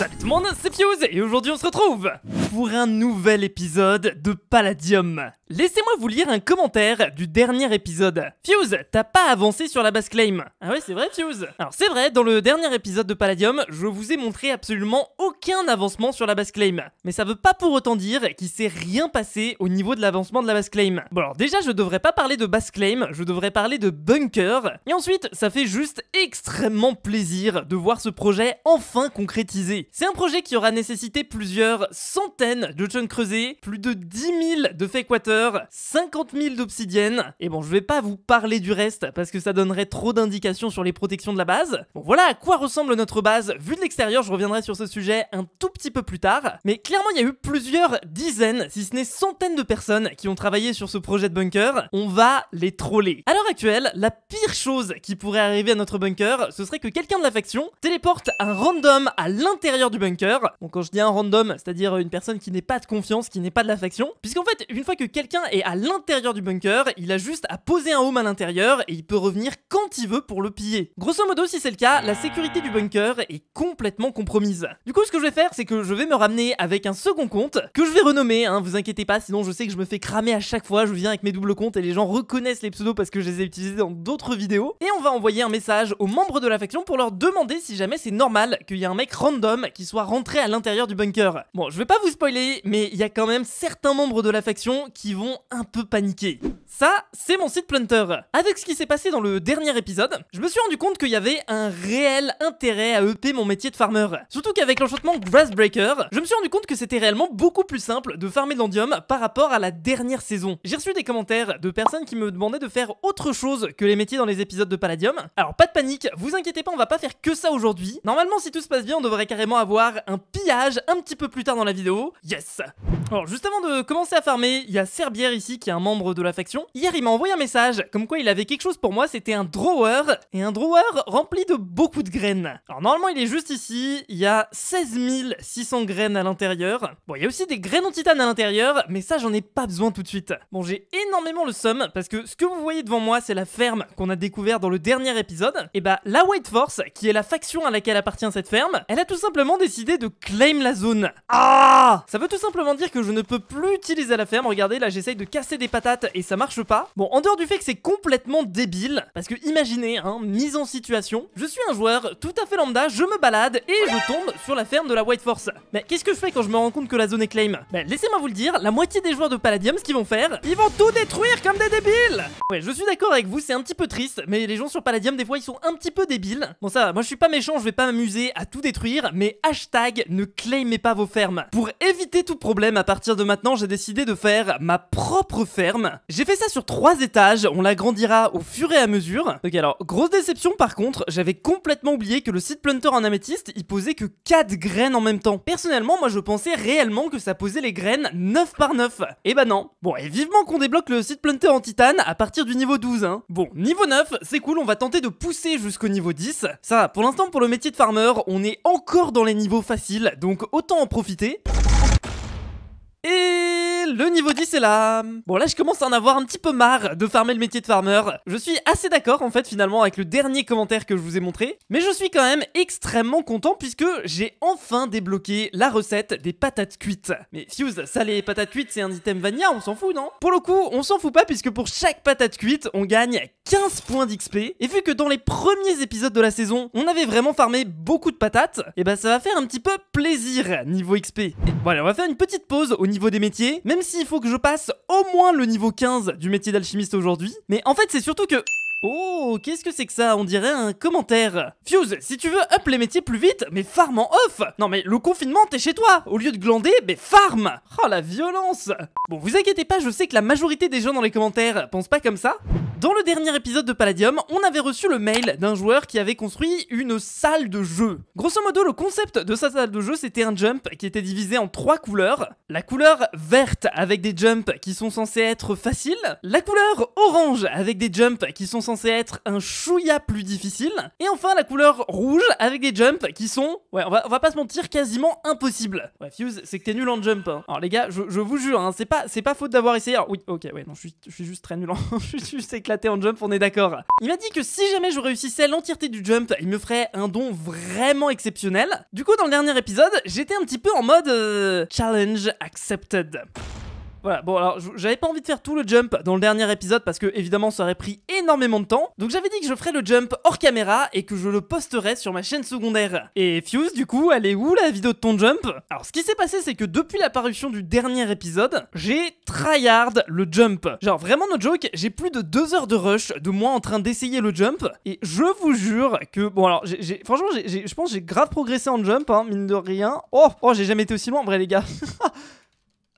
Salut tout le monde, c'est Fuse et aujourd'hui on se retrouve pour un nouvel épisode de Palladium. Laissez-moi vous lire un commentaire du dernier épisode. Fuse, t'as pas avancé sur la base claim. Ah ouais, c'est vrai, Fuse. Alors c'est vrai, dans le dernier épisode de Palladium, je vous ai montré absolument aucun avancement sur la base claim. Mais ça veut pas pour autant dire qu'il s'est rien passé au niveau de l'avancement de la base claim. Bon alors déjà, je devrais pas parler de base claim, je devrais parler de bunker. Et ensuite, ça fait juste extrêmement plaisir de voir ce projet enfin concrétisé. C'est un projet qui aura nécessité plusieurs centaines de chunks creusés, plus de 10 000 de fake water, 50 000 d'obsidienne. Et eh bon, je vais pas vous parler du reste parce que ça donnerait trop d'indications sur les protections de la base. Bon, voilà à quoi ressemble notre base. Vu de l'extérieur, je reviendrai sur ce sujet un tout petit peu plus tard. Mais clairement, il y a eu plusieurs dizaines, si ce n'est centaines de personnes qui ont travaillé sur ce projet de bunker. On va les troller. À l'heure actuelle, la pire chose qui pourrait arriver à notre bunker, ce serait que quelqu'un de la faction téléporte un random à l'intérieur du bunker. Bon, quand je dis un random, c'est-à-dire une personne qui n'est pas de confiance, qui n'est pas de l'affection. Puisqu'en fait, une fois que quelqu'un est à l'intérieur du bunker, il a juste à poser un home à l'intérieur et il peut revenir quand il veut pour le piller. Grosso modo, si c'est le cas, la sécurité du bunker est complètement compromise. Du coup, ce que je vais faire, c'est que je vais me ramener avec un second compte que je vais renommer, hein, vous inquiétez pas, sinon je sais que je me fais cramer à chaque fois, je viens avec mes doubles comptes et les gens reconnaissent les pseudos parce que je les ai utilisés dans d'autres vidéos. Et on va envoyer un message aux membres de la faction pour leur demander si jamais c'est normal qu'il y ait un mec random qui soit rentré à l'intérieur du bunker. Bon, je vais pas vous mais il y a quand même certains membres de la faction qui vont un peu paniquer. Ça, c'est mon site Planter. Avec ce qui s'est passé dans le dernier épisode, je me suis rendu compte qu'il y avait un réel intérêt à EP mon métier de farmer. Surtout qu'avec l'enchantement Grassbreaker, je me suis rendu compte que c'était réellement beaucoup plus simple de farmer de l'endium par rapport à la dernière saison. J'ai reçu des commentaires de personnes qui me demandaient de faire autre chose que les métiers dans les épisodes de Palladium. Alors pas de panique, vous inquiétez pas, on va pas faire que ça aujourd'hui. Normalement, si tout se passe bien, on devrait carrément avoir un pillage un petit peu plus tard dans la vidéo. Yes Alors juste avant de commencer à farmer, il y a Serbière ici qui est un membre de la faction Hier, il m'a envoyé un message, comme quoi il avait quelque chose pour moi, c'était un drawer, et un drawer rempli de beaucoup de graines. Alors normalement, il est juste ici, il y a 16 graines à l'intérieur. Bon, il y a aussi des graines en titane à l'intérieur, mais ça, j'en ai pas besoin tout de suite. Bon, j'ai énormément le somme, parce que ce que vous voyez devant moi, c'est la ferme qu'on a découvert dans le dernier épisode. Et bah, la White Force, qui est la faction à laquelle appartient cette ferme, elle a tout simplement décidé de claim la zone. Ah Ça veut tout simplement dire que je ne peux plus utiliser la ferme. Regardez, là, j'essaye de casser des patates et ça marche pas. Bon, en dehors du fait que c'est complètement débile, parce que imaginez, hein, mise en situation, je suis un joueur tout à fait lambda, je me balade et je tombe sur la ferme de la White Force. Mais qu'est-ce que je fais quand je me rends compte que la zone est claim ben, laissez-moi vous le dire, la moitié des joueurs de Palladium, ce qu'ils vont faire, ils vont tout détruire comme des débiles Ouais, je suis d'accord avec vous, c'est un petit peu triste, mais les gens sur Palladium, des fois, ils sont un petit peu débiles. Bon ça, moi je suis pas méchant, je vais pas m'amuser à tout détruire, mais hashtag ne claimez pas vos fermes. Pour éviter tout problème, à partir de maintenant, j'ai décidé de faire ma propre ferme. J'ai fait ça sur trois étages, on l'agrandira au fur et à mesure. Ok alors, grosse déception par contre, j'avais complètement oublié que le site planter en améthyste, il posait que 4 graines en même temps. Personnellement, moi je pensais réellement que ça posait les graines 9 par 9. Et bah non. Bon, et vivement qu'on débloque le site planter en titane à partir du niveau 12. Hein. Bon, niveau 9, c'est cool, on va tenter de pousser jusqu'au niveau 10. Ça, pour l'instant pour le métier de farmer, on est encore dans les niveaux faciles, donc autant en profiter. Et le niveau 10 est là Bon là je commence à en avoir un petit peu marre de farmer le métier de farmer. Je suis assez d'accord en fait finalement avec le dernier commentaire que je vous ai montré, mais je suis quand même extrêmement content puisque j'ai enfin débloqué la recette des patates cuites. Mais Fuse, ça les patates cuites c'est un item Vania, on s'en fout non Pour le coup, on s'en fout pas puisque pour chaque patate cuite, on gagne 15 points d'XP, et vu que dans les premiers épisodes de la saison, on avait vraiment farmé beaucoup de patates, et eh bah ben, ça va faire un petit peu plaisir niveau XP. Bon voilà, on va faire une petite pause au niveau des métiers, même même s'il faut que je passe au moins le niveau 15 du métier d'alchimiste aujourd'hui. Mais en fait, c'est surtout que... Oh, qu'est-ce que c'est que ça On dirait un commentaire. Fuse, si tu veux up les métiers plus vite, mais farm en off Non mais le confinement, t'es chez toi Au lieu de glander, mais farm Oh la violence Bon, vous inquiétez pas, je sais que la majorité des gens dans les commentaires pensent pas comme ça. Dans le dernier épisode de Palladium, on avait reçu le mail d'un joueur qui avait construit une salle de jeu. Grosso modo, le concept de sa salle de jeu, c'était un jump qui était divisé en trois couleurs. La couleur verte avec des jumps qui sont censés être faciles. La couleur orange avec des jumps qui sont censés censé être un chouïa plus difficile. Et enfin la couleur rouge avec des jumps qui sont, ouais on va, on va pas se mentir, quasiment impossibles. Ouais Fuse, c'est que t'es nul en jump. Hein. Alors les gars, je, vous jure, hein, c'est pas, pas faute d'avoir essayé. oui, ok, ouais non, je suis, juste très nul en... je suis juste éclaté en jump, on est d'accord. Il m'a dit que si jamais je réussissais l'entièreté du jump, il me ferait un don vraiment exceptionnel. Du coup, dans le dernier épisode, j'étais un petit peu en mode euh, challenge accepted. Voilà, bon alors j'avais pas envie de faire tout le jump dans le dernier épisode parce que évidemment ça aurait pris énormément de temps. Donc j'avais dit que je ferais le jump hors caméra et que je le posterai sur ma chaîne secondaire. Et Fuse du coup, elle est où la vidéo de ton jump Alors ce qui s'est passé c'est que depuis la parution du dernier épisode, j'ai tryhard le jump. Genre vraiment no joke, j'ai plus de deux heures de rush de moi en train d'essayer le jump et je vous jure que bon alors franchement je pense j'ai grave progressé en jump hein, mine de rien. Oh, oh j'ai jamais été aussi loin en vrai les gars.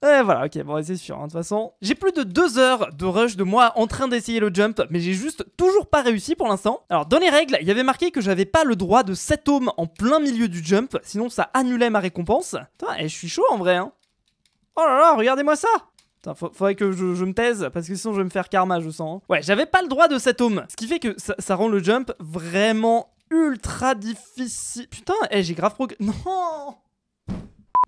Eh voilà, ok, bon, c'est sûr, hein, de toute façon. J'ai plus de deux heures de rush de moi en train d'essayer le jump, mais j'ai juste toujours pas réussi pour l'instant. Alors, dans les règles, il y avait marqué que j'avais pas le droit de 7 ohms en plein milieu du jump, sinon ça annulait ma récompense. Putain, et eh, je suis chaud en vrai, hein. Oh là là, regardez-moi ça Putain, faudrait que je, me taise, parce que sinon je vais me faire karma, je sens. Hein. Ouais, j'avais pas le droit de 7 ohms, ce qui fait que ça, rend le jump vraiment ultra difficile. Putain, eh, j'ai grave Non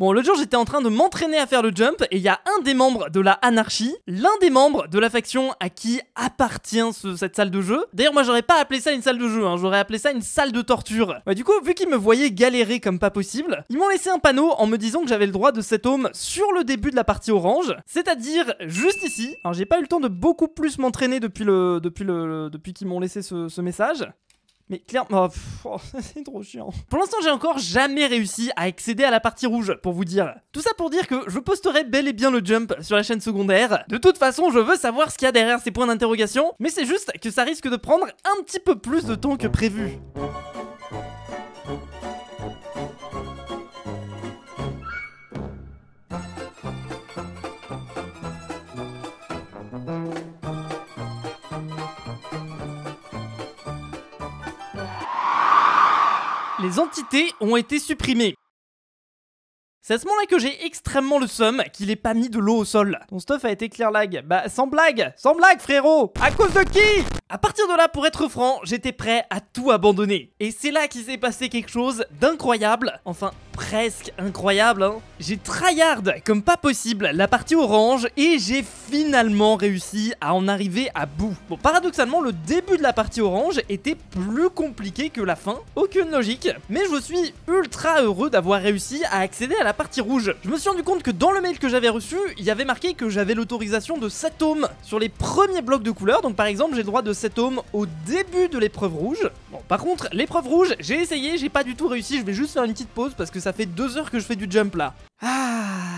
Bon, l'autre jour, j'étais en train de m'entraîner à faire le jump et il y a un des membres de la anarchie, l'un des membres de la faction à qui appartient cette salle de jeu. D'ailleurs, moi, j'aurais pas appelé ça une salle de jeu, hein, j'aurais appelé ça une salle de torture. du coup, vu qu'ils me voyaient galérer comme pas possible, ils m'ont laissé un panneau en me disant que j'avais le droit de cet homme sur le début de la partie orange, c'est-à-dire juste ici. Alors, j'ai pas eu le temps de beaucoup plus m'entraîner depuis le, depuis qu'ils m'ont laissé ce message. Mais clairement, oh, oh, c'est trop chiant. Pour l'instant, j'ai encore jamais réussi à accéder à la partie rouge, pour vous dire. Tout ça pour dire que je posterai bel et bien le jump sur la chaîne secondaire. De toute façon, je veux savoir ce qu'il y a derrière ces points d'interrogation, mais c'est juste que ça risque de prendre un petit peu plus de temps que prévu. les entités ont été supprimées. C'est à ce moment-là que j'ai extrêmement le seum qu'il ait pas mis de l'eau au sol. Ton stuff a été clear lag. Bah, sans blague Sans blague, frérot À cause de qui à partir de là, pour être franc, j'étais prêt à tout abandonner. Et c'est là qu'il s'est passé quelque chose d'incroyable, enfin presque incroyable. Hein. J'ai tryhard comme pas possible la partie orange et j'ai finalement réussi à en arriver à bout. Bon, paradoxalement, le début de la partie orange était plus compliqué que la fin, aucune logique, mais je suis ultra heureux d'avoir réussi à accéder à la partie rouge. Je me suis rendu compte que dans le mail que j'avais reçu, il y avait marqué que j'avais l'autorisation de 7 sur les premiers blocs de couleurs, donc par exemple j'ai le droit de cet au début de l'épreuve rouge. Bon, par contre, l'épreuve rouge, j'ai essayé, j'ai pas du tout réussi. Je vais juste faire une petite pause parce que ça fait deux heures que je fais du jump là. Ah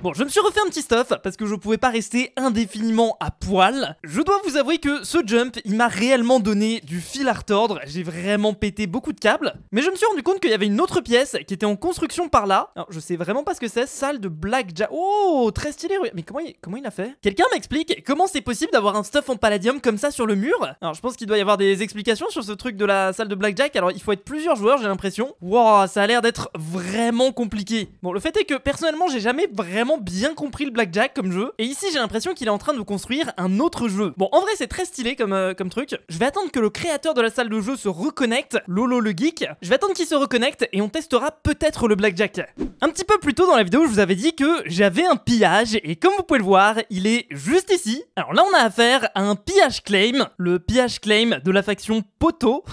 Bon, je me suis refait un petit stuff parce que je pouvais pas rester indéfiniment à poil. Je dois vous avouer que ce jump, il m'a réellement donné du fil à retordre. J'ai vraiment pété beaucoup de câbles. Mais je me suis rendu compte qu'il y avait une autre pièce qui était en construction par là. Alors, je sais vraiment pas ce que c'est. Salle de Blackjack. Oh, très stylé. Mais comment il, comment il a fait Quelqu'un m'explique comment c'est possible d'avoir un stuff en palladium comme ça sur le mur Alors, je pense qu'il doit y avoir des explications sur ce truc de la salle de Blackjack. Alors, il faut être plusieurs joueurs, j'ai l'impression. Waouh, ça a l'air d'être vraiment compliqué. Bon, le fait est que personnellement, j'ai jamais vraiment bien compris le blackjack comme jeu. Et ici, j'ai l'impression qu'il est en train de construire un autre jeu. Bon, en vrai, c'est très stylé comme, euh, comme truc. Je vais attendre que le créateur de la salle de jeu se reconnecte, Lolo le geek. Je vais attendre qu'il se reconnecte et on testera peut-être le blackjack. Un petit peu plus tôt dans la vidéo, je vous avais dit que j'avais un pillage et comme vous pouvez le voir, il est juste ici. Alors là, on a affaire à un pillage claim, le pillage claim de la faction poto,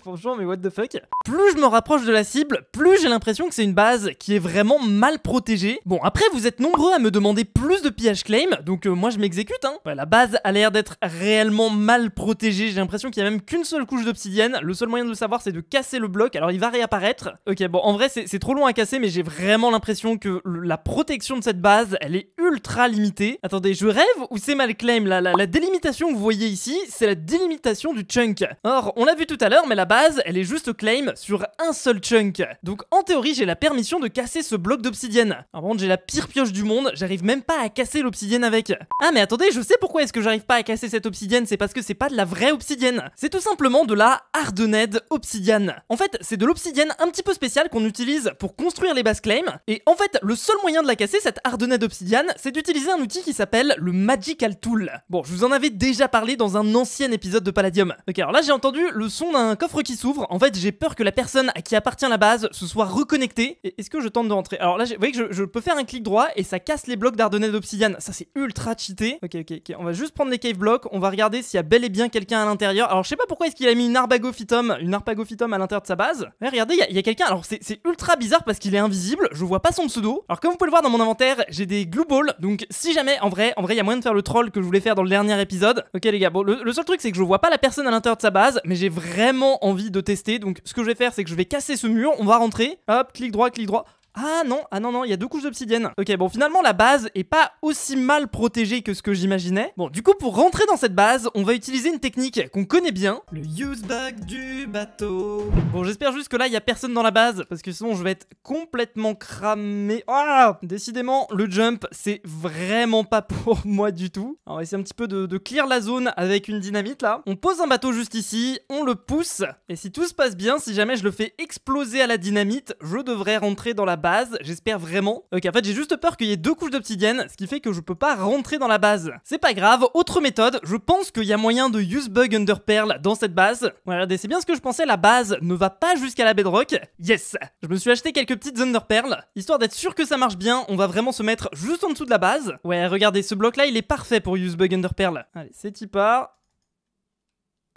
Franchement, mais what the fuck Plus je me rapproche de la cible, plus j'ai l'impression que c'est une base qui est vraiment mal protégée. Bon, après, vous êtes nombreux à me demander plus de pillage claim, donc euh, moi je m'exécute. Hein. la base a l'air d'être réellement mal protégée, j'ai l'impression qu'il n'y a même qu'une seule couche d'obsidienne. Le seul moyen de le savoir c'est de casser le bloc, alors il va réapparaître. Ok, bon en vrai c'est trop long à casser, mais j'ai vraiment l'impression que la protection de cette base, elle est ultra limitée. Attendez, je rêve ou c'est mal claim la, la, délimitation que vous voyez ici, c'est la délimitation du chunk. Or, on l'a vu tout à l'heure, mais la base, elle est juste claim sur un seul chunk. Donc en théorie, j'ai la permission de casser ce bloc d'obsidienne. En revanche j'ai la pire pioche du monde, j'arrive même pas à casser l'obsidienne avec. Ah mais attendez, je sais pourquoi est-ce que j'arrive pas à casser cette obsidienne, c'est parce que c'est pas de la vraie obsidienne. C'est tout simplement de la Hardened Obsidian. En fait, c'est de l'obsidienne un petit peu spéciale qu'on utilise pour construire les base claims, et en fait, le seul moyen de la casser, cette Hardened Obsidian, c'est d'utiliser un outil qui s'appelle le Magical Tool. Bon, je vous en avais déjà parlé dans un ancien épisode de Palladium. Ok, alors là j'ai entendu le son d'un coffre qui s'ouvre, en fait j'ai peur que la personne à qui appartient la base se soit reconnectée. Est-ce que je tente de rentrer Alors là, vous voyez que je peux faire un clic droit et ça casse les blocs d'Ardennais d'obsidiane. Ça, c'est ultra cheaté. Ok, ok, ok. On va juste prendre les cave blocks. On va regarder s'il y a bel et bien quelqu'un à l'intérieur. Alors, je sais pas pourquoi est-ce qu'il a mis une arpagophytum, une Arpagophytum à l'intérieur de sa base. Mais regardez, il y a, quelqu'un. Alors, c'est ultra bizarre parce qu'il est invisible. Je vois pas son pseudo. Alors, comme vous pouvez le voir dans mon inventaire, j'ai des glue balls. Donc, si jamais, en vrai, en vrai, il y a moyen de faire le troll que je voulais faire dans le dernier épisode. Ok, les gars. Bon, le, le seul truc, c'est que je vois pas la personne à l'intérieur de sa base, mais j'ai vraiment envie de tester. Donc, ce que je vais faire, c'est que je vais casser ce mur. On va rentrer. Hop, clic droit, clic droit. Ah non, ah non, non, il y a deux couches d'obsidienne. Ok, bon, finalement, la base est pas aussi mal protégée que ce que j'imaginais. Bon, du coup, pour rentrer dans cette base, on va utiliser une technique qu'on connaît bien. Le use bag du bateau. Bon, j'espère juste que là, il n'y a personne dans la base, parce que sinon, je vais être complètement cramé. Ah, décidément, le jump, c'est vraiment pas pour moi du tout. Alors, on va essayer un petit peu de, de clear la zone avec une dynamite, là. On pose un bateau juste ici, on le pousse, et si tout se passe bien, si jamais je le fais exploser à la dynamite, je devrais rentrer dans la base J'espère vraiment. Ok, en fait, j'ai juste peur qu'il y ait deux couches d'obsidienne, ce qui fait que je peux pas rentrer dans la base. C'est pas grave. Autre méthode, je pense qu'il y a moyen de use bug under pearl dans cette base. Ouais, regardez, c'est bien ce que je pensais, la base ne va pas jusqu'à la bedrock. Yes Je me suis acheté quelques petites under pearl. Histoire d'être sûr que ça marche bien, on va vraiment se mettre juste en dessous de la base. Ouais, regardez, ce bloc-là, il est parfait pour use bug under pearl. Allez, c'est y part.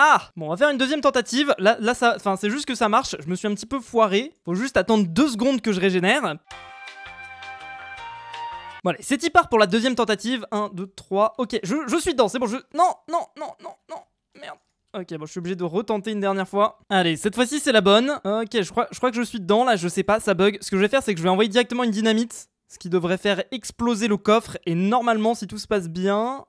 Ah Bon, on va faire une deuxième tentative. Là, là ça... Enfin, c'est juste que ça marche. Je me suis un petit peu foiré. Faut juste attendre deux secondes que je régénère. Bon allez, c'est y part pour la deuxième tentative. 1, 2, 3, ok, je, suis dedans, c'est bon, je... Non, non, non, non, non, merde. Ok, bon, je suis obligé de retenter une dernière fois. Allez, cette fois-ci, c'est la bonne. Ok, je crois que je suis dedans, là, je sais pas, ça bug. Ce que je vais faire, c'est que je vais envoyer directement une dynamite, ce qui devrait faire exploser le coffre, et normalement, si tout se passe bien...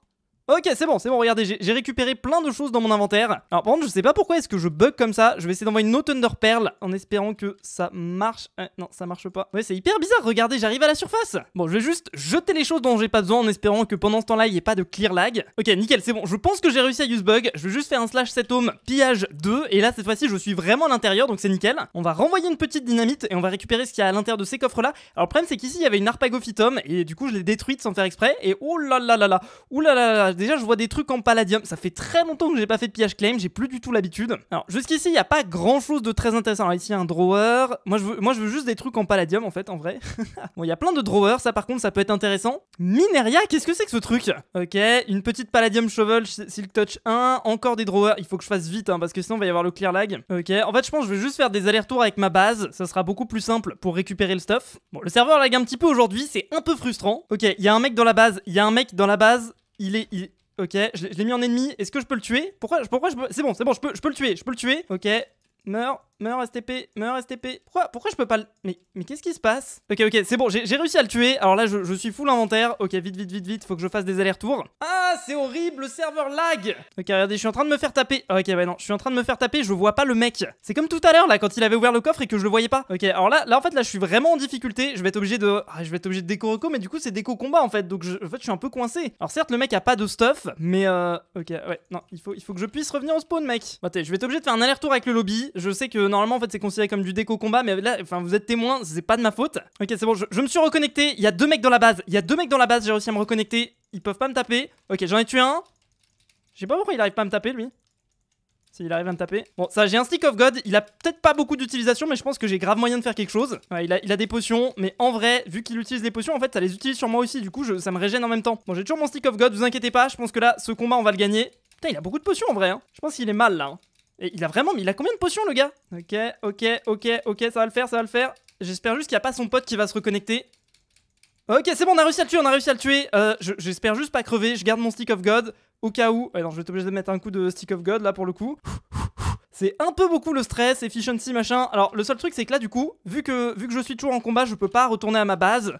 Ok, c'est bon, c'est bon, regardez, j'ai récupéré plein de choses dans mon inventaire. Alors par contre, je sais pas pourquoi est-ce que je bug comme ça. Je vais essayer d'envoyer une autre Thunder Pearl en espérant que ça marche. Euh, non, ça marche pas. Ouais, c'est hyper bizarre, regardez, j'arrive à la surface. Bon, je vais juste jeter les choses dont j'ai pas besoin en espérant que pendant ce temps-là, il n'y ait pas de clear lag. Ok, nickel, c'est bon, je pense que j'ai réussi à use bug. Je vais juste faire un slash set home pillage 2. Et là, cette fois-ci, je suis vraiment à l'intérieur, donc c'est nickel. On va renvoyer une petite dynamite et on va récupérer ce qu'il y a à l'intérieur de ces coffres-là. Alors le problème, c'est qu'ici, il y avait une Arpagophytum et du coup, je l'ai détruite sans faire exprès. Et oh là là là là, oh là là là déjà je vois des trucs en palladium. Ça fait très longtemps que j'ai pas fait de pillage claim, j'ai plus du tout l'habitude. Alors jusqu'ici, il n'y a pas grand chose de très intéressant. Alors ici, un drawer. Moi je veux, moi, je veux juste des trucs en palladium en fait, en vrai. bon, il y a plein de drawers, ça par contre, ça peut être intéressant. Mineria, qu'est-ce que c'est que ce truc Ok, une petite palladium shovel, Silk Touch 1, encore des drawers. Il faut que je fasse vite hein, parce que sinon, on va y avoir le clear lag. Ok, en fait, je pense que je vais juste faire des allers-retours avec ma base. Ça sera beaucoup plus simple pour récupérer le stuff. Bon, le serveur lag un petit peu aujourd'hui, c'est un peu frustrant. Ok, il y a un mec dans la base, il y a un mec dans la base, il est. Il... Ok, je l'ai mis en ennemi. Est-ce que je peux le tuer Pourquoi, pourquoi je peux... C'est bon, c'est bon, je peux, je peux le tuer. Je peux le tuer. Ok, meurs. Meurs STP, meurs STP. Pourquoi, pourquoi je peux pas le... Mais, mais qu'est-ce qui se passe Ok, ok, c'est bon, j'ai réussi à le tuer. Alors là, je, suis full inventaire. Ok, vite, vite, vite, vite, faut que je fasse des allers-retours. Ah, c'est horrible, le serveur lag Ok, regardez, je suis en train de me faire taper. Ah, ok, bah non, je suis en train de me faire taper, je vois pas le mec. C'est comme tout à l'heure, là, quand il avait ouvert le coffre et que je le voyais pas. Ok, alors là, là en fait, là, je suis vraiment en difficulté. Je vais être obligé de... Ah, je vais être obligé de déco reco, mais du coup, c'est déco combat, en fait. Donc, je... en fait, je suis un peu coincé. Alors certes, le mec a pas de stuff, mais... Euh, ok, ouais, non, il faut, il faut que je puisse revenir au spawn, mec. Attends, bah, je vais être obligé de faire un aller-retour avec le lobby. Je sais que normalement en fait c'est considéré comme du déco combat, mais là, enfin vous êtes témoin, c'est pas de ma faute. Ok, c'est bon, je, me suis reconnecté. Il y a deux mecs dans la base. Il y a deux mecs dans la base, j'ai réussi à me reconnecter. Ils peuvent pas me taper. Ok, j'en ai tué un. Je sais pas pourquoi il arrive pas à me taper lui. il arrive à me taper. Bon, ça, j'ai un Stick of God. Il a peut-être pas beaucoup d'utilisation, mais je pense que j'ai grave moyen de faire quelque chose. il a, il a des potions, mais en vrai, vu qu'il utilise des potions, en fait, ça les utilise sur moi aussi. Du coup, ça me régène en même temps. Bon, j'ai toujours mon Stick of God, vous inquiétez pas. Je pense que là, ce combat, on va le gagner. Putain, il a beaucoup de potions en vrai. Hein. Je pense qu'il est mal là. Hein. Et il a vraiment, mais il a combien de potions le gars Ok, ok, ok, ok, ça va le faire, ça va le faire. J'espère juste qu'il n'y a pas son pote qui va se reconnecter. Ok, c'est bon, on a réussi à le tuer, on a réussi à le tuer. Euh, j'espère juste pas crever, je garde mon stick of god au cas où. Alors, je vais être obligé de mettre un coup de stick of god là pour le coup. C'est un peu beaucoup le stress, efficiency, machin. Alors, le seul truc, c'est que là, du coup, vu que, vu que je suis toujours en combat, je peux pas retourner à ma base.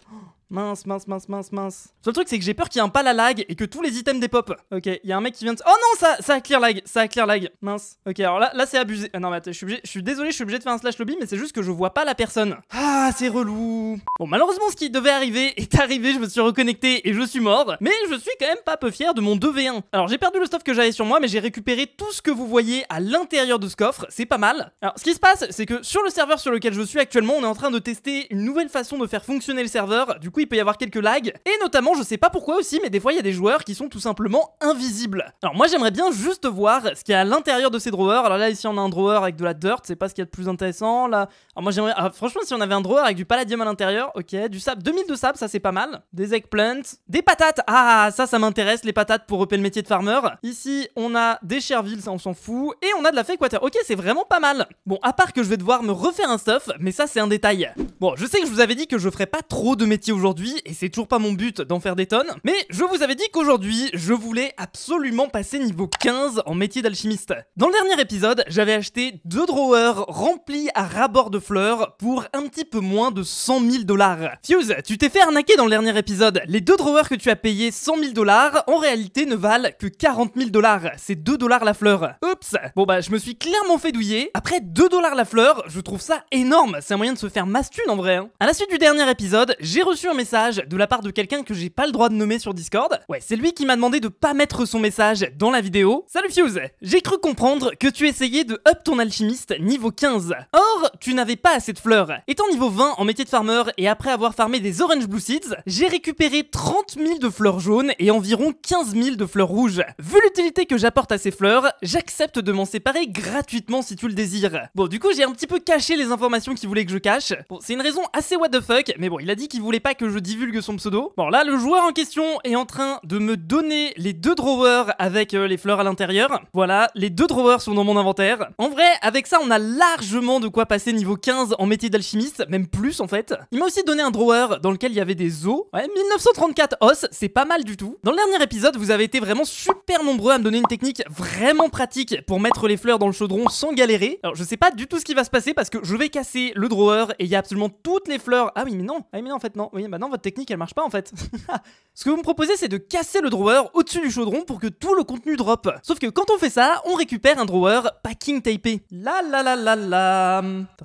Mince, mince, mince, mince, mince. Le truc, c'est que j'ai peur qu'il y ait un pas la lag et que tous les items dépop. Ok, il y a un mec qui vient de. Oh non, ça, ça a clear lag, ça a clear lag. Mince. Ok, alors là, là c'est abusé. Ah, non, mais attends, je suis, obligé, je suis désolé, je suis obligé de faire un slash lobby, mais c'est juste que je vois pas la personne. Ah, c'est relou. Bon, malheureusement, ce qui devait arriver est arrivé, je me suis reconnecté et je suis mort. Mais je suis quand même pas peu fier de mon 2v1. Alors, j'ai perdu le stuff que j'avais sur moi, mais j'ai récupéré tout ce que vous voyez à l'intérieur de ce coffre. C'est pas mal. Alors, ce qui se passe, c'est que sur le serveur sur lequel je suis actuellement, on est en train de tester une nouvelle façon de faire fonctionner le serveur. Du coup, il peut y avoir quelques lags. Et notamment, je sais pas pourquoi aussi, mais des fois, il y a des joueurs qui sont tout simplement invisibles. Alors moi, j'aimerais bien juste voir ce qu'il y a à l'intérieur de ces drawers. Alors là, ici, on a un drawer avec de la dirt, c'est pas ce qu'il y a de plus intéressant. Là, alors moi, j'aimerais... Ah, franchement, si on avait un drawer avec du palladium à l'intérieur, ok, du sable, 2000 de sable, ça c'est pas mal. Des eggplants, des patates. Ah, ça, ça m'intéresse, les patates pour repérer le métier de farmer. Ici, on a des chervilles ça on s'en fout. Et on a de la fée équateur. Ok, c'est vraiment pas mal. Bon, à part que je vais devoir me refaire un stuff, mais ça, c'est un détail. Bon, je sais que je vous avais dit que je ferais pas trop de métiers aujourd'hui et c'est toujours pas mon but d'en faire des tonnes, mais je vous avais dit qu'aujourd'hui, je voulais absolument passer niveau 15 en métier d'alchimiste. Dans le dernier épisode, j'avais acheté deux drawers remplis à rabord de fleurs pour un petit peu moins de 100 000 dollars. Fuse, tu t'es fait arnaquer dans le dernier épisode. Les deux drawers que tu as payé 100 000 dollars, en réalité, ne valent que 40 000 dollars. C'est 2 dollars la fleur. Oups Bon bah, je me suis clairement fait douiller. Après 2 dollars la fleur, je trouve ça énorme. C'est un moyen de se faire mastune en vrai. Hein. À la suite du dernier épisode, j'ai reçu message de la part de quelqu'un que j'ai pas le droit de nommer sur Discord. Ouais, c'est lui qui m'a demandé de pas mettre son message dans la vidéo. Salut Fuse J'ai cru comprendre que tu essayais de up ton alchimiste niveau 15. Or, tu n'avais pas assez de fleurs. Étant niveau 20 en métier de farmer et après avoir farmé des Orange Blue Seeds, j'ai récupéré 30 000 de fleurs jaunes et environ 15 000 de fleurs rouges. Vu l'utilité que j'apporte à ces fleurs, j'accepte de m'en séparer gratuitement si tu le désires. Bon, du coup, j'ai un petit peu caché les informations qu'il voulait que je cache. Bon, c'est une raison assez what the fuck, mais bon, il a dit qu'il voulait pas que que je divulgue son pseudo. Bon, là, le joueur en question est en train de me donner les deux drawers avec euh, les fleurs à l'intérieur. Voilà, les deux drawers sont dans mon inventaire. En vrai, avec ça, on a largement de quoi passer niveau 15 en métier d'alchimiste, même plus en fait. Il m'a aussi donné un drawer dans lequel il y avait des os. Ouais, 1934 os, c'est pas mal du tout. Dans le dernier épisode, vous avez été vraiment super nombreux à me donner une technique vraiment pratique pour mettre les fleurs dans le chaudron sans galérer. Alors, je sais pas du tout ce qui va se passer parce que je vais casser le drawer et il y a absolument toutes les fleurs. Ah oui, mais non, ah mais non, en fait, non. Oui, bah non, votre technique elle marche pas en fait. Ce que vous me proposez, c'est de casser le drawer au-dessus du chaudron pour que tout le contenu drop. Sauf que quand on fait ça, on récupère un drawer packing tapé. La la la la la.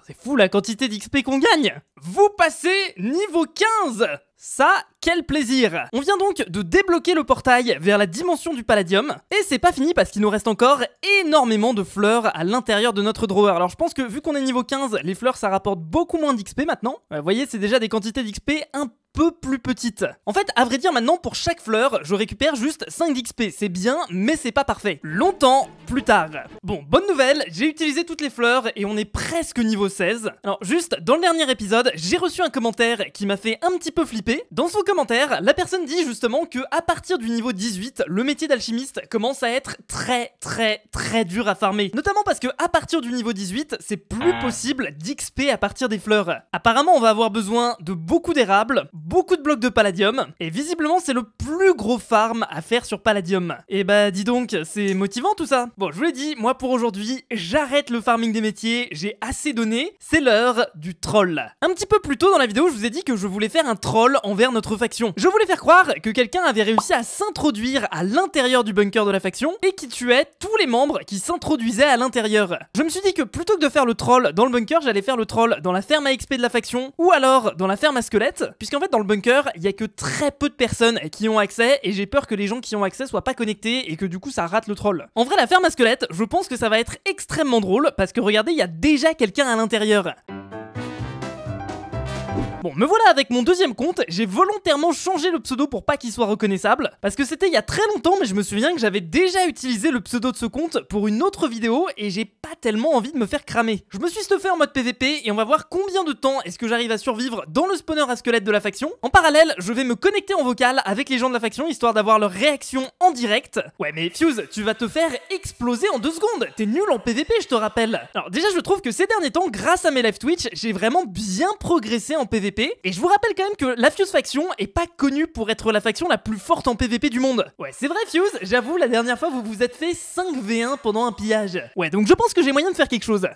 C'est fou la quantité d'XP qu'on gagne. Vous passez niveau 15 ça, quel plaisir On vient donc de débloquer le portail vers la dimension du palladium, et c'est pas fini parce qu'il nous reste encore énormément de fleurs à l'intérieur de notre drawer. Alors je pense que vu qu'on est niveau 15, les fleurs ça rapporte beaucoup moins d'XP maintenant. Vous euh, voyez, c'est déjà des quantités d'XP un plus petite. En fait, à vrai dire maintenant, pour chaque fleur, je récupère juste 5 d'XP. C'est bien, mais c'est pas parfait. Longtemps plus tard. Bon, bonne nouvelle, j'ai utilisé toutes les fleurs et on est presque niveau 16. Alors juste, dans le dernier épisode, j'ai reçu un commentaire qui m'a fait un petit peu flipper. Dans son commentaire, la personne dit justement que à partir du niveau 18, le métier d'alchimiste commence à être très très très dur à farmer. Notamment parce que à partir du niveau 18, c'est plus ah. possible d'XP à partir des fleurs. Apparemment, on va avoir besoin de beaucoup d'érables beaucoup de blocs de palladium, et visiblement c'est le plus gros farm à faire sur palladium. Et eh bah dis donc, c'est motivant tout ça Bon, je vous l'ai dit, moi pour aujourd'hui, j'arrête le farming des métiers, j'ai assez donné, c'est l'heure du troll. Un petit peu plus tôt dans la vidéo, je vous ai dit que je voulais faire un troll envers notre faction. Je voulais faire croire que quelqu'un avait réussi à s'introduire à l'intérieur du bunker de la faction, et qui tuait tous les membres qui s'introduisaient à l'intérieur. Je me suis dit que plutôt que de faire le troll dans le bunker, j'allais faire le troll dans la ferme à XP de la faction, ou alors dans la ferme à squelette, puisqu'en fait dans le bunker, il y a que très peu de personnes qui ont accès et j'ai peur que les gens qui ont accès soient pas connectés et que du coup ça rate le troll. En vrai, la ferme à squelette, je pense que ça va être extrêmement drôle parce que regardez, il y a déjà quelqu'un à l'intérieur. Bon, me voilà avec mon deuxième compte, j'ai volontairement changé le pseudo pour pas qu'il soit reconnaissable, parce que c'était il y a très longtemps, mais je me souviens que j'avais déjà utilisé le pseudo de ce compte pour une autre vidéo, et j'ai pas tellement envie de me faire cramer. Je me suis stuffé en mode PVP, et on va voir combien de temps est-ce que j'arrive à survivre dans le spawner à squelette de la faction. En parallèle, je vais me connecter en vocal avec les gens de la faction, histoire d'avoir leur réaction en direct. Ouais, mais Fuse, tu vas te faire exploser en deux secondes, t'es nul en PVP, je te rappelle. Alors déjà, je trouve que ces derniers temps, grâce à mes live Twitch, j'ai vraiment bien progressé en PVP et je vous rappelle quand même que la Fuse Faction est pas connue pour être la faction la plus forte en PVP du monde. Ouais, c'est vrai Fuse, j'avoue, la dernière fois vous vous êtes fait 5v1 pendant un pillage. Ouais, donc je pense que j'ai moyen de faire quelque chose.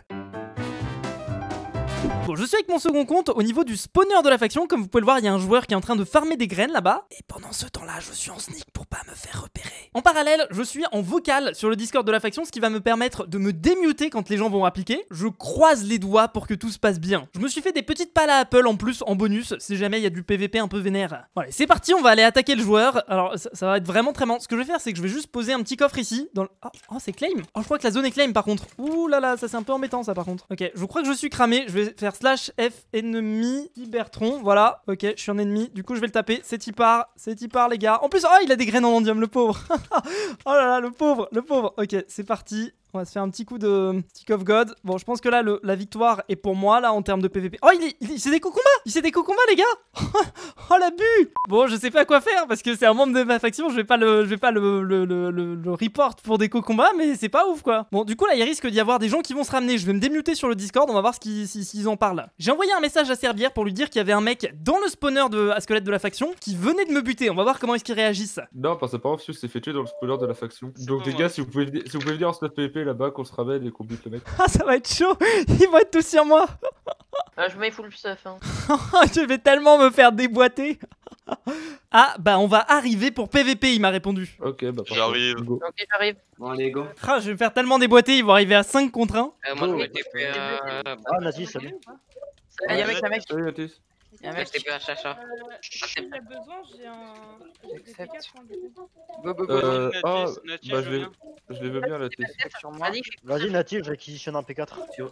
Bon, je suis avec mon second compte au niveau du spawner de la faction. Comme vous pouvez le voir, il y a un joueur qui est en train de farmer des graines là-bas. Et pendant ce temps-là, je suis en sneak pour pas me faire repérer. En parallèle, je suis en vocal sur le Discord de la faction, ce qui va me permettre de me démuter quand les gens vont appliquer. Je croise les doigts pour que tout se passe bien. Je me suis fait des petites pales à Apple en plus, en bonus, si jamais il y a du PVP un peu vénère. Voilà, c'est parti, on va aller attaquer le joueur. Alors, ça, va être vraiment très lent. Ce que je vais faire, c'est que je vais juste poser un petit coffre ici. Dans le... Oh, oh c'est claim Oh, je crois que la zone est claim par contre. Ouh là là, ça c'est un peu embêtant ça par contre. Ok, je crois que je suis cramé. Je vais faire slash F ennemi Tibertron. Voilà, ok, je suis un ennemi. Du coup, je vais le taper. C'est Tipar, c'est Tipar, les gars. En plus, oh, il a des graines en endium, le pauvre. oh là là, le pauvre, le pauvre. Ok, c'est parti. On va se faire un petit coup de Stick of God. Bon, je pense que là, la victoire est pour moi, là, en termes de PVP. Oh, il, est... c'est des co combats Il c'est des combat les gars Oh, la but Bon, je sais pas quoi faire parce que c'est un membre de ma faction. Je vais pas le, je vais pas le, report pour des combat mais c'est pas ouf, quoi. Bon, du coup, là, il risque d'y avoir des gens qui vont se ramener. Je vais me démuter sur le Discord. On va voir ce en parlent. J'ai envoyé un message à Servière pour lui dire qu'il y avait un mec dans le spawner de, à squelette de la faction qui venait de me buter. On va voir comment est-ce qu'ils réagissent. Non, parce que par exemple, s'est fait tuer dans le spawner de la faction. Donc, les gars, si vous pouvez, si vous pouvez venir en PVP là-bas qu'on se ramène et qu'on bute le mec. Ah, ça va être chaud Ils vont être tous sur moi ah, Je mets full stuff. Hein. je vais tellement me faire déboîter Ah, bah on va arriver pour PVP, il m'a répondu. Ok, bah J'arrive. Ok, j'arrive. Bon, allez, go. Ah, je vais me faire tellement déboîter, ils vont arriver à 5 contre 1. ah euh, moi, je euh, ah, salut. Salut, mec, il y a un mec qui peut un chacha. S'il y a besoin, j'ai un. J'accepte. Hein, go, go, go. Euh, ah, bah, je, les... je les veux bien la TC. Vas-y, natif, réquisitionne un P4. Euh,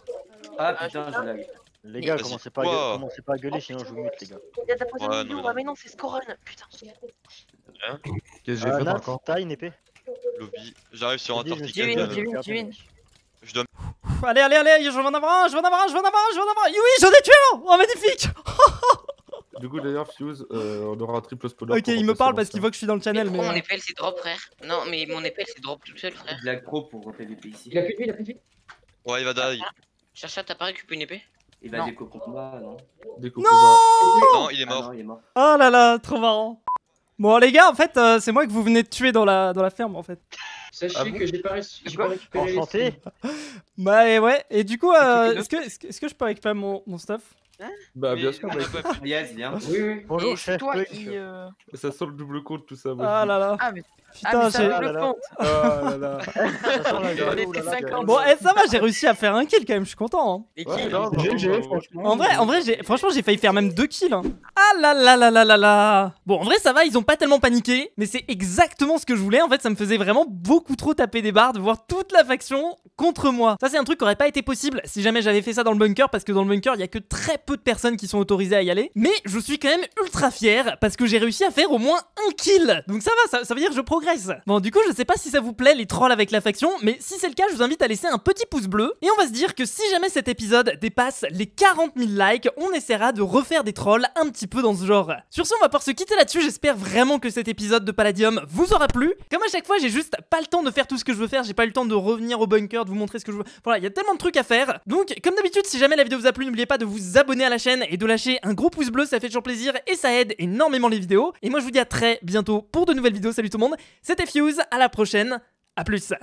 ah euh, putain, j'ai l'ai. Les gars, commencez pas, à commencez pas à gueuler, sinon je vous mute, les gars. Il y a de la vidéo, bio, hein, ah mais non, c'est Scoron, putain. Hein Qu'est-ce que j'ai ah, fait encore T'as une épée Lobby, j'arrive sur un torticat. J'ai une, j'ai une, j'ai une. Je Allez, allez, allez, je vais en avoir un, je vais en avoir un, je vais en avoir un, je vais en avoir un. Oui, j'en ai tué un Oh, magnifique Du coup, d'ailleurs, Fuse, euh, on aura un triple spoiler. Ok, il me parle parce qu'il voit que je suis dans le channel. Mais mon euh. épelle c'est drop, frère Non, mais mon épée c'est drop tout seul, frère. Il a trop pour rentrer PVP ici. Il a plus de vie, il a plus de vie. Ouais, il va die. Chacha, t'as pas récupéré une épée Il va déco non ah non, il est mort. Oh là là, trop marrant. Bon, les gars, en fait, euh, c'est moi que vous venez de tuer dans la, dans la ferme, en fait. Sachez ah que j'ai pas, réussi, j'ai pas récupéré. bah ouais. Et du coup, euh, est-ce que, je peux récupérer mon, stuff hein Bah bien sûr. Ah, bah, hein. oui, oui. Bonjour chef. Toi, qui... Euh, ça sort le double compte tout ça. ah là là. Ah Putain, ah, j'ai. Ah bon, eh, ça va, j'ai réussi à faire un kill quand même, je suis content. Hein. Euh, en vrai, en vrai franchement, j'ai failli faire même deux kills. Hein. Ah là là là là là là. Bon, en vrai, ça va, ils ont pas tellement paniqué, mais c'est exactement ce que je voulais. En fait, ça me faisait vraiment beaucoup trop taper des barres de voir toute la faction contre moi. Ça, c'est un truc qui aurait pas été possible si jamais j'avais fait ça dans le bunker, parce que dans le bunker, il y a que très peu de personnes qui sont autorisées à y aller. Mais je suis quand même ultra fier parce que j'ai réussi à faire au moins un kill. Donc ça va, ça, ça veut dire que je progresse. Bon, du coup, je sais pas si ça vous plaît les trolls avec la faction, mais si c'est le cas, je vous invite à laisser un petit pouce bleu. Et on va se dire que si jamais cet épisode dépasse les 40 000 likes, on essaiera de refaire des trolls un petit peu dans ce genre. Sur ce, on va pouvoir se quitter là-dessus. J'espère vraiment que cet épisode de Palladium vous aura plu. Comme à chaque fois, j'ai juste pas le temps de faire tout ce que je veux faire. J'ai pas eu le temps de revenir au bunker, de vous montrer ce que je veux. Voilà, il y a tellement de trucs à faire. Donc, comme d'habitude, si jamais la vidéo vous a plu, n'oubliez pas de vous abonner à la chaîne et de lâcher un gros pouce bleu. Ça fait toujours plaisir et ça aide énormément les vidéos. Et moi, je vous dis à très bientôt pour de nouvelles vidéos. Salut tout le monde c'était Fuse, à la prochaine, à plus